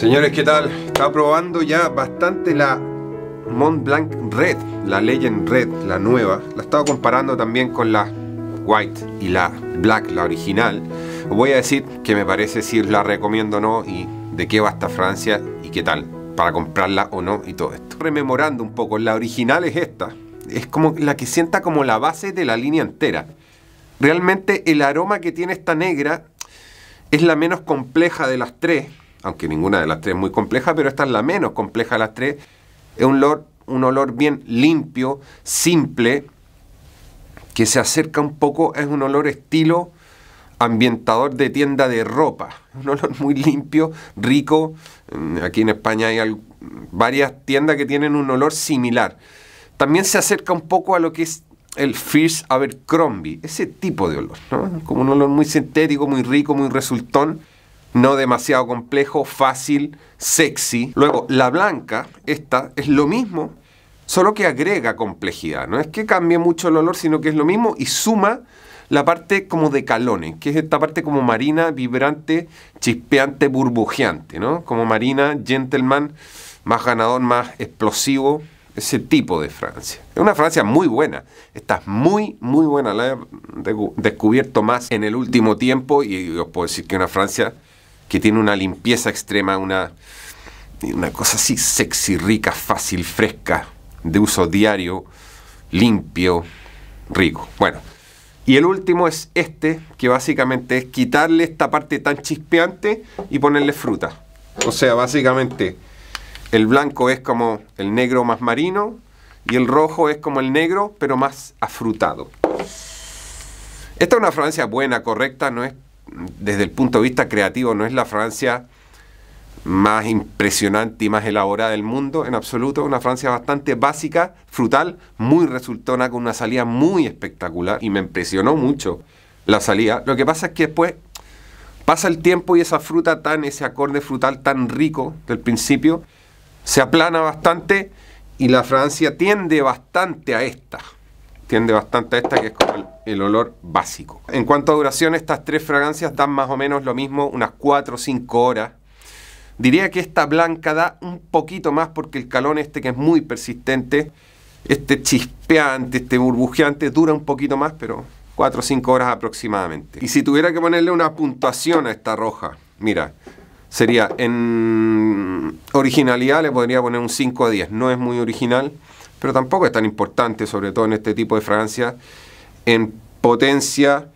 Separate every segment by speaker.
Speaker 1: Señores, ¿qué tal? Está probando ya bastante la Mont Blanc Red, la Legend Red, la nueva. La estaba comparando también con la White y la Black, la original. Os voy a decir que me parece si la recomiendo o no y de qué va esta Francia y qué tal para comprarla o no y todo esto. Rememorando un poco, la original es esta. Es como la que sienta como la base de la línea entera. Realmente el aroma que tiene esta negra es la menos compleja de las tres aunque ninguna de las tres es muy compleja, pero esta es la menos compleja de las tres. Es un olor, un olor bien limpio, simple, que se acerca un poco, es un olor estilo ambientador de tienda de ropa. Un olor muy limpio, rico. Mm, aquí en España hay varias tiendas que tienen un olor similar. También se acerca un poco a lo que es el Fierce Abercrombie, ese tipo de olor, ¿no? Como un olor muy sintético, muy rico, muy resultón, no demasiado complejo, fácil, sexy. Luego, la blanca, esta, es lo mismo, solo que agrega complejidad. No es que cambie mucho el olor, sino que es lo mismo y suma la parte como de calones, que es esta parte como marina, vibrante, chispeante, burbujeante, ¿no? Como marina, gentleman, más ganador, más explosivo, ese tipo de Francia. Es una Francia muy buena, está muy, muy buena, la he descubierto más en el último tiempo y os puedo decir que una Francia que tiene una limpieza extrema, una, una cosa así sexy, rica, fácil, fresca, de uso diario, limpio, rico. Bueno, y el último es este, que básicamente es quitarle esta parte tan chispeante y ponerle fruta. O sea, básicamente el blanco es como el negro más marino y el rojo es como el negro, pero más afrutado. Esta es una fragancia buena, correcta, no es desde el punto de vista creativo, no es la Francia más impresionante y más elaborada del mundo, en absoluto. Una Francia bastante básica, frutal, muy resultona, con una salida muy espectacular. Y me impresionó mucho la salida. Lo que pasa es que después pasa el tiempo y esa fruta tan, ese acorde frutal tan rico del principio, se aplana bastante y la Francia tiende bastante a esta tiende bastante a esta que es como el, olor básico. En cuanto a duración, estas tres fragancias dan más o menos lo mismo, unas 4 o 5 horas. Diría que esta blanca da un poquito más porque el calón este que es muy persistente, este chispeante, este burbujeante, dura un poquito más, pero 4 o 5 horas aproximadamente. Y si tuviera que ponerle una puntuación a esta roja, mira, sería en originalidad le podría poner un 5 a 10, no es muy original pero tampoco es tan importante, sobre todo en este tipo de fragancias, en potencia,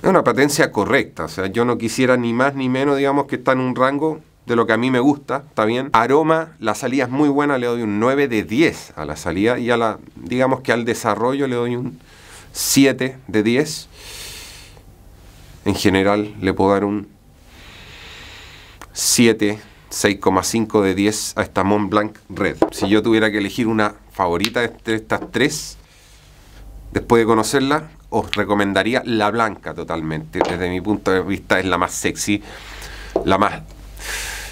Speaker 1: Es una potencia correcta. O sea, yo no quisiera ni más ni menos, digamos, que está en un rango de lo que a mí me gusta, está bien. Aroma, la salida es muy buena, le doy un 9 de 10 a la salida y a la, digamos que al desarrollo le doy un 7 de 10. En general le puedo dar un 7, 6,5 de 10 a esta Mont Blanc Red. Si yo tuviera que elegir una favorita de estas tres, después de conocerla, os recomendaría la blanca totalmente. Desde mi punto de vista es la más sexy, la más...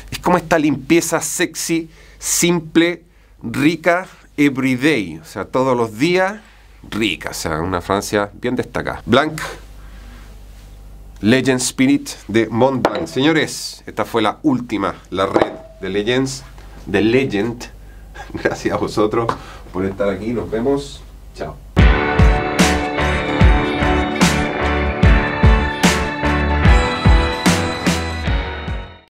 Speaker 1: Es como esta limpieza sexy, simple, rica, everyday. O sea, todos los días, rica. O sea, una Francia bien destacada. Blanc, Legend Spirit de Montblanc, Señores, esta fue la última, la red de Legends, de Legend Gracias a vosotros por estar aquí. Nos vemos. Chao.